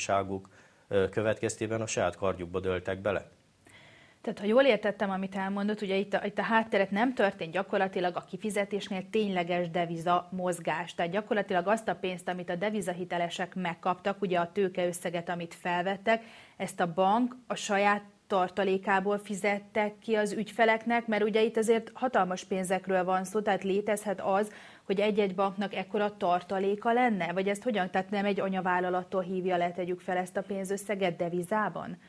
ságuk következtében a saját kardjukba döltek bele. Tehát, ha jól értettem, amit elmondott, ugye itt a, itt a hátteret nem történt gyakorlatilag a kifizetésnél tényleges deviza mozgás. Tehát gyakorlatilag azt a pénzt, amit a devizahitelesek megkaptak, ugye a tőkeösszeget, amit felvettek, ezt a bank a saját tartalékából fizettek ki az ügyfeleknek, mert ugye itt azért hatalmas pénzekről van szó, tehát létezhet az, hogy egy-egy banknak ekkora tartaléka lenne? Vagy ezt hogyan, tehát nem egy anyavállalattól hívja le, tegyük fel ezt a pénzösszeget devizában?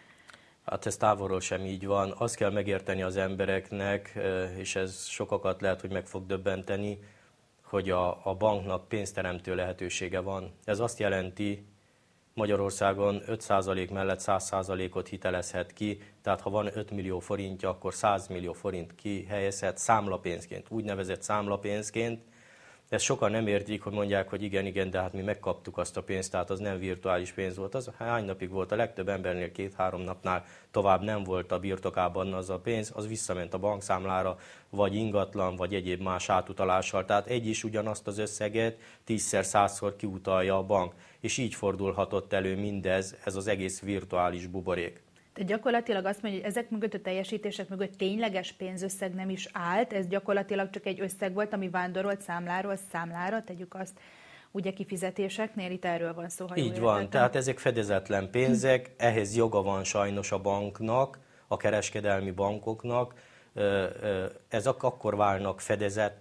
Hát ez távolról sem így van. Azt kell megérteni az embereknek, és ez sokakat lehet, hogy meg fog döbbenteni, hogy a, a banknak pénzteremtő lehetősége van. Ez azt jelenti, Magyarországon 5% mellett 100%-ot hitelezhet ki, tehát ha van 5 millió forintja, akkor 100 millió forint kihelyezhet számlapénzként, úgynevezett számlapénzként, ezt sokan nem értik, hogy mondják, hogy igen, igen, de hát mi megkaptuk azt a pénzt, tehát az nem virtuális pénz volt. Az hány napig volt, a legtöbb embernél két-három napnál tovább nem volt a birtokában az a pénz, az visszament a bankszámlára, vagy ingatlan, vagy egyéb más átutalással. Tehát egy is ugyanazt az összeget tízszer, százszor kiutalja a bank. És így fordulhatott elő mindez, ez az egész virtuális buborék. Tehát gyakorlatilag azt mondja, hogy ezek mögött a teljesítések mögött tényleges pénzösszeg nem is állt, ez gyakorlatilag csak egy összeg volt, ami vándorolt számláról számlára, tegyük azt, ugye kifizetéseknél, itt erről van szó. Ha Így van, tehát ezek fedezetlen pénzek, ehhez joga van sajnos a banknak, a kereskedelmi bankoknak, ezek akkor válnak fedezett,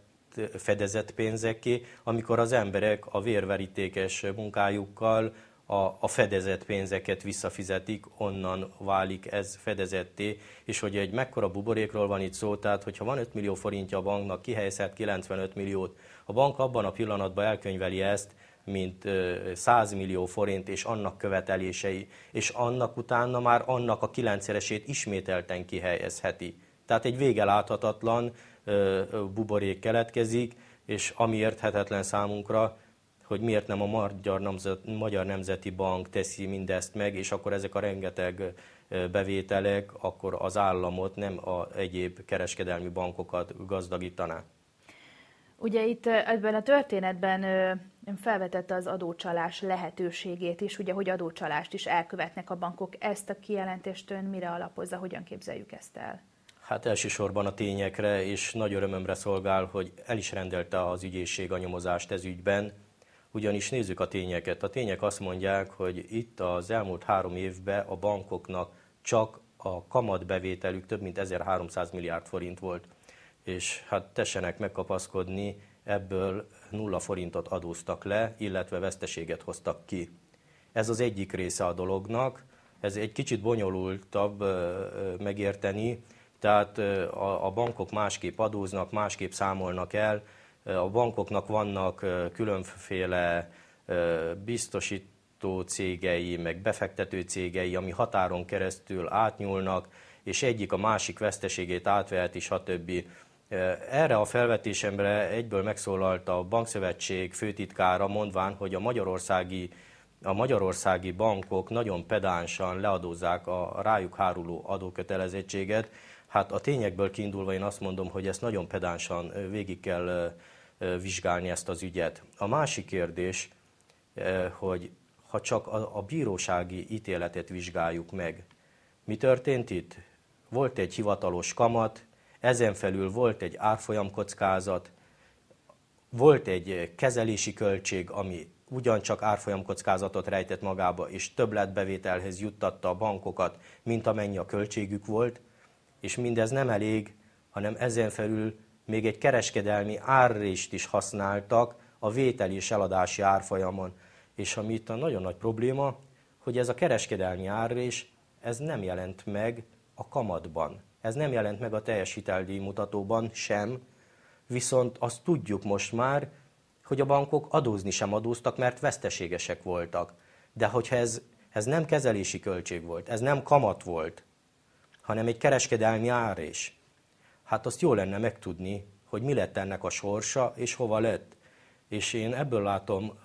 fedezett pénzeké, amikor az emberek a vérverítékes munkájukkal a, a fedezett pénzeket visszafizetik, onnan válik ez fedezetté, és hogy egy mekkora buborékról van itt szó, tehát hogyha van 5 millió forintja a banknak, kihelyezhet 95 milliót, a bank abban a pillanatban elkönyveli ezt, mint 100 millió forint és annak követelései, és annak utána már annak a kilencszeresét ismételten kihelyezheti. Tehát egy vége láthatatlan buborék keletkezik, és ami érthetetlen számunkra, hogy miért nem a Magyar, Nemzet, Magyar Nemzeti Bank teszi mindezt meg, és akkor ezek a rengeteg bevételek akkor az államot, nem a egyéb kereskedelmi bankokat gazdagítaná. Ugye itt ebben a történetben felvetette az adócsalás lehetőségét is, ugye, hogy adócsalást is elkövetnek a bankok. Ezt a kijelentést ön mire alapozza, hogyan képzeljük ezt el? Hát elsősorban a tényekre, és nagy örömömre szolgál, hogy el is rendelte az ügyészség a nyomozást ez ügyben, ugyanis nézzük a tényeket. A tények azt mondják, hogy itt az elmúlt három évben a bankoknak csak a kamatbevételük több mint 1300 milliárd forint volt, és hát tessenek megkapaszkodni, ebből nulla forintot adóztak le, illetve veszteséget hoztak ki. Ez az egyik része a dolognak, ez egy kicsit bonyolultabb megérteni, tehát a bankok másképp adóznak, másképp számolnak el, a bankoknak vannak különféle biztosító cégei, meg befektető cégei, ami határon keresztül átnyúlnak, és egyik a másik veszteségét átveheti, stb. Erre a felvetésemre egyből megszólalt a Bankszövetség főtitkára, mondván, hogy a magyarországi, a magyarországi bankok nagyon pedánsan leadózzák a rájuk háruló adókötelezettséget, Hát a tényekből kiindulva én azt mondom, hogy ezt nagyon pedánsan végig kell vizsgálni ezt az ügyet. A másik kérdés, hogy ha csak a bírósági ítéletet vizsgáljuk meg, mi történt itt? Volt egy hivatalos kamat, ezen felül volt egy árfolyamkockázat, volt egy kezelési költség, ami ugyancsak árfolyamkockázatot rejtett magába, és többletbevételhez juttatta a bankokat, mint amennyi a költségük volt – és mindez nem elég, hanem ezen felül még egy kereskedelmi árrést is használtak a vételi és eladási árfolyamon. És ami itt a nagyon nagy probléma, hogy ez a kereskedelmi árrés, ez nem jelent meg a kamatban. Ez nem jelent meg a teljes hiteldíj mutatóban sem, viszont azt tudjuk most már, hogy a bankok adózni sem adóztak, mert veszteségesek voltak. De hogyha ez, ez nem kezelési költség volt, ez nem kamat volt, hanem egy kereskedelmi ár is. Hát azt jó lenne megtudni, hogy mi lett ennek a sorsa, és hova lett. És én ebből látom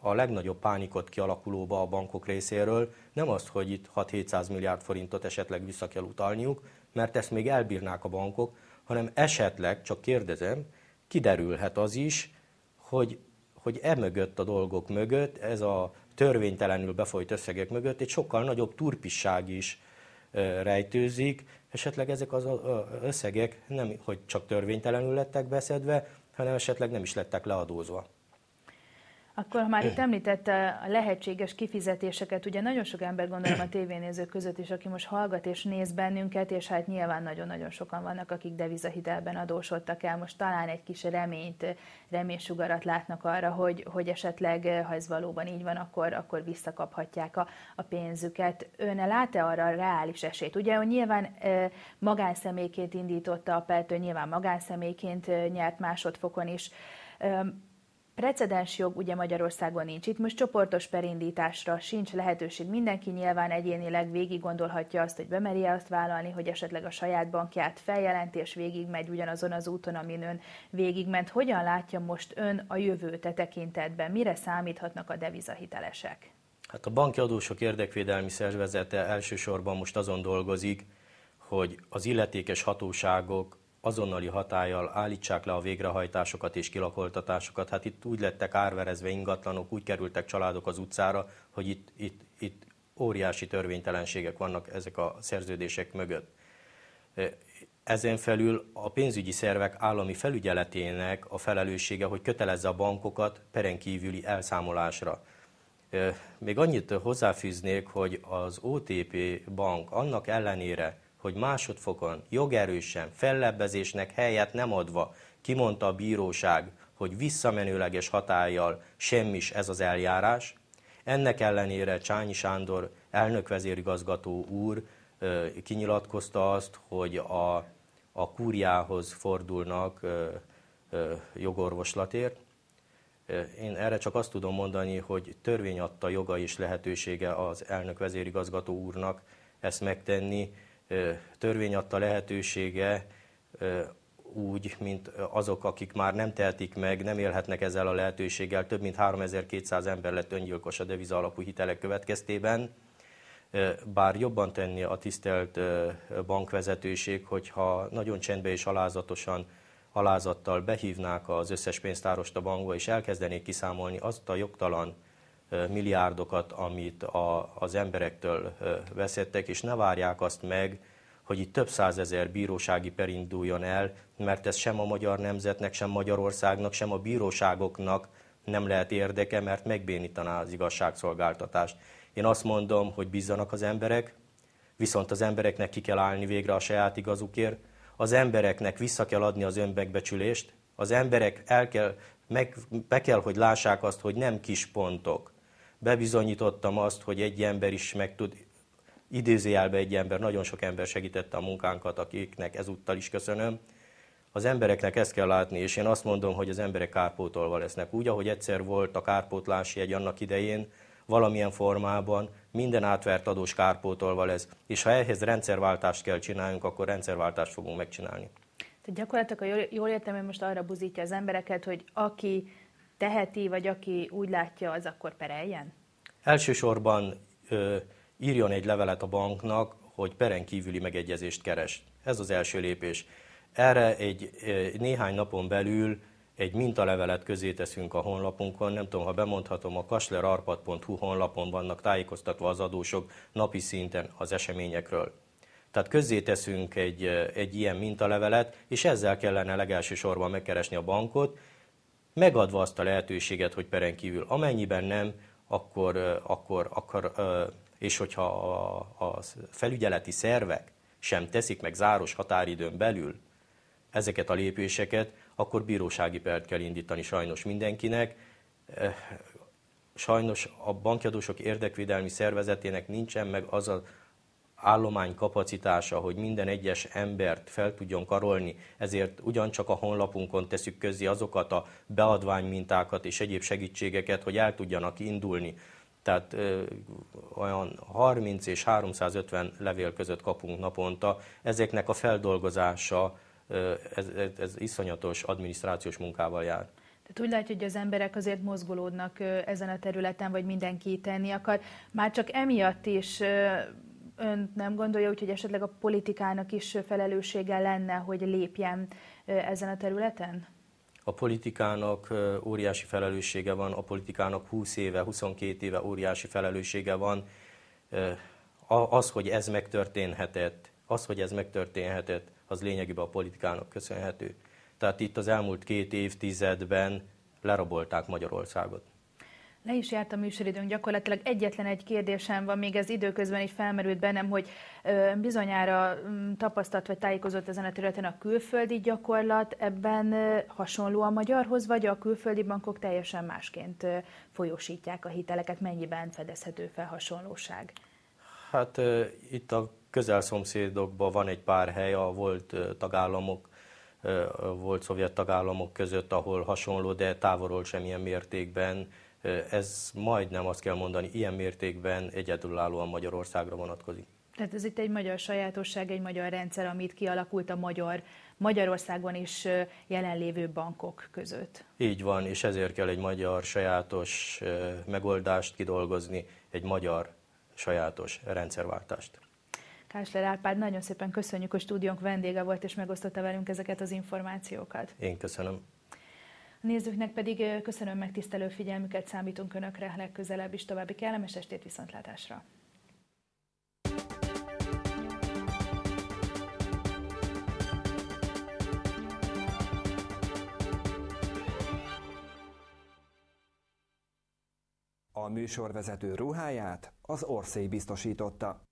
a legnagyobb pánikot kialakulóba a bankok részéről, nem azt, hogy itt 6-700 milliárd forintot esetleg vissza kell utalniuk, mert ezt még elbírnák a bankok, hanem esetleg, csak kérdezem, kiderülhet az is, hogy, hogy e mögött a dolgok mögött, ez a törvénytelenül befolyt összegek mögött egy sokkal nagyobb turpisság is rejtőzik, esetleg ezek az összegek nem, hogy csak törvénytelenül lettek beszedve, hanem esetleg nem is lettek leadózva. Akkor ha már itt említette a lehetséges kifizetéseket, ugye nagyon sok ember gondolom a tévénézők között is, aki most hallgat és néz bennünket, és hát nyilván nagyon-nagyon sokan vannak, akik devizahitelben adósodtak el, most talán egy kis reményt, reménysugarat látnak arra, hogy, hogy esetleg, ha ez valóban így van, akkor, akkor visszakaphatják a, a pénzüket. Ön lát-e arra a reális esélyt? Ugye, hogy nyilván magánszemélyként indította a Peltő, nyilván magánszemélyként nyert másodfokon is Precedens jog ugye Magyarországon nincs. Itt most csoportos perindításra sincs lehetőség. Mindenki nyilván egyénileg végig gondolhatja azt, hogy -e azt vállalni, hogy esetleg a saját bankját feljelenti, és végigmegy ugyanazon az úton, amin ön végigment. Hogyan látja most ön a jövőt e tekintetben? Mire számíthatnak a devizahitelesek? Hát a Banki Adósok Érdekvédelmi Szervezete elsősorban most azon dolgozik, hogy az illetékes hatóságok azonnali hatállyal állítsák le a végrehajtásokat és kilakoltatásokat. Hát itt úgy lettek árverezve ingatlanok, úgy kerültek családok az utcára, hogy itt, itt, itt óriási törvénytelenségek vannak ezek a szerződések mögött. Ezen felül a pénzügyi szervek állami felügyeletének a felelőssége, hogy kötelezze a bankokat perenkívüli elszámolásra. Még annyit hozzáfűznék, hogy az OTP bank annak ellenére, hogy másodfokon jogerősen fellebbezésnek helyet nem adva kimondta a bíróság, hogy visszamenőleges hatállyal semmis ez az eljárás, ennek ellenére Csányi Sándor elnökvezérigazgató úr kinyilatkozta azt, hogy a, a kúriához fordulnak jogorvoslatért. Én erre csak azt tudom mondani, hogy törvény adta joga és lehetősége az elnök vezérigazgató úrnak ezt megtenni, törvény adta lehetősége úgy, mint azok, akik már nem tehetik meg, nem élhetnek ezzel a lehetőséggel. Több mint 3200 ember lett öngyilkos a deviza alapú hitelek következtében. Bár jobban tenni a tisztelt bankvezetőség, hogyha nagyon csendben és alázatosan alázattal behívnák az összes pénztárost a bankba, és elkezdenék kiszámolni azt a jogtalan milliárdokat, amit a, az emberektől veszettek, és ne várják azt meg, hogy itt több százezer bírósági per induljon el, mert ez sem a magyar nemzetnek, sem Magyarországnak, sem a bíróságoknak nem lehet érdeke, mert megbénítaná az igazságszolgáltatást. Én azt mondom, hogy bízzanak az emberek, viszont az embereknek ki kell állni végre a saját igazukért, az embereknek vissza kell adni az önbegbecsülést, az emberek el kell, meg, be kell, hogy lássák azt, hogy nem kis pontok, bebizonyítottam azt, hogy egy ember is meg tud, idézőjelbe egy ember, nagyon sok ember segítette a munkánkat, akiknek ezúttal is köszönöm. Az embereknek ezt kell látni, és én azt mondom, hogy az emberek kárpótolva lesznek. Úgy, ahogy egyszer volt a kárpótlás egy annak idején, valamilyen formában minden átvert adós kárpótolva lesz. És ha ehhez rendszerváltást kell csinálnunk, akkor rendszerváltást fogunk megcsinálni. Tehát gyakorlatilag, a jól értem, hogy most arra buzítja az embereket, hogy aki teheti, vagy aki úgy látja, az akkor pereljen? Elsősorban ö, írjon egy levelet a banknak, hogy peren kívüli megegyezést keres. Ez az első lépés. Erre egy néhány napon belül egy mintalevelet közé teszünk a honlapunkon, nem tudom, ha bemondhatom, a kaslerarpad.hu honlapon vannak tájékoztatva az adósok napi szinten az eseményekről. Tehát teszünk egy, egy ilyen mintalevelet, és ezzel kellene legelsősorban megkeresni a bankot, megadva azt a lehetőséget, hogy peren kívül amennyiben nem, akkor, akkor, akkor és hogyha a, a felügyeleti szervek sem teszik meg záros határidőn belül ezeket a lépéseket, akkor bírósági pert kell indítani sajnos mindenkinek. Sajnos a bankjadósok érdekvédelmi szervezetének nincsen meg az a állomány kapacitása, hogy minden egyes embert fel tudjon karolni, ezért ugyancsak a honlapunkon teszük közzé azokat a beadványmintákat és egyéb segítségeket, hogy el tudjanak indulni. Tehát ö, olyan 30 és 350 levél között kapunk naponta. Ezeknek a feldolgozása ö, ez, ez, ez iszonyatos adminisztrációs munkával jár. Tehát úgy látja, hogy az emberek azért mozgolódnak ezen a területen, vagy mindenki tenni akar. Már csak emiatt is ön nem gondolja, úgyhogy esetleg a politikának is felelőssége lenne, hogy lépjen ezen a területen? A politikának óriási felelőssége van, a politikának 20 éve, 22 éve óriási felelőssége van. Az, hogy ez megtörténhetett, az, hogy ez megtörténhetett, az lényegében a politikának köszönhető. Tehát itt az elmúlt két évtizedben lerabolták Magyarországot. Le is járt a műsoridőnk, gyakorlatilag egyetlen egy kérdésem van, még ez időközben is felmerült bennem, hogy bizonyára mm, tapasztalt vagy tájékozott ezen a területen a külföldi gyakorlat, ebben hasonló a magyarhoz, vagy a külföldi bankok teljesen másként folyósítják a hiteleket, mennyiben fedezhető fel hasonlóság? Hát itt a közelszomszédokban van egy pár hely, a volt tagállamok, volt szovjet tagállamok között, ahol hasonló, de távolról semmilyen mértékben ez majdnem azt kell mondani, ilyen mértékben egyedülállóan Magyarországra vonatkozik. Tehát ez itt egy magyar sajátosság, egy magyar rendszer, amit kialakult a magyar, Magyarországon is jelenlévő bankok között. Így van, és ezért kell egy magyar sajátos megoldást kidolgozni, egy magyar sajátos rendszerváltást. Kásler Árpád, nagyon szépen köszönjük, hogy stúdiónk vendége volt, és megosztotta velünk ezeket az információkat. Én köszönöm. A nézőknek pedig köszönöm megtisztelő figyelmüket, számítunk Önökre legközelebb is további kellemes estét viszontlátásra. A műsorvezető ruháját az Orszély biztosította.